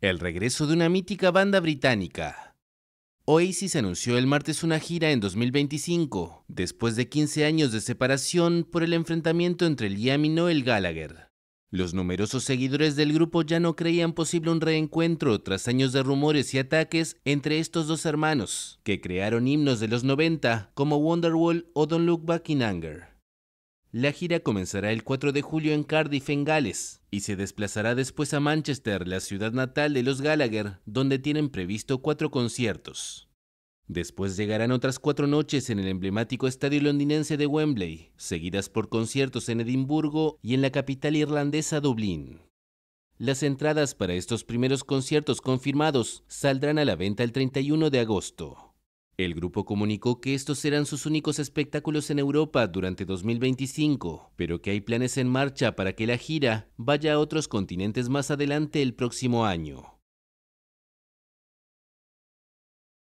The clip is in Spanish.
El regreso de una mítica banda británica. Oasis anunció el martes una gira en 2025, después de 15 años de separación por el enfrentamiento entre Liam y Noel Gallagher. Los numerosos seguidores del grupo ya no creían posible un reencuentro tras años de rumores y ataques entre estos dos hermanos, que crearon himnos de los 90 como Wonderwall o Don't Look Back in Anger. La gira comenzará el 4 de julio en Cardiff, en Gales, y se desplazará después a Manchester, la ciudad natal de los Gallagher, donde tienen previsto cuatro conciertos. Después llegarán otras cuatro noches en el emblemático estadio londinense de Wembley, seguidas por conciertos en Edimburgo y en la capital irlandesa Dublín. Las entradas para estos primeros conciertos confirmados saldrán a la venta el 31 de agosto. El grupo comunicó que estos serán sus únicos espectáculos en Europa durante 2025, pero que hay planes en marcha para que la gira vaya a otros continentes más adelante el próximo año.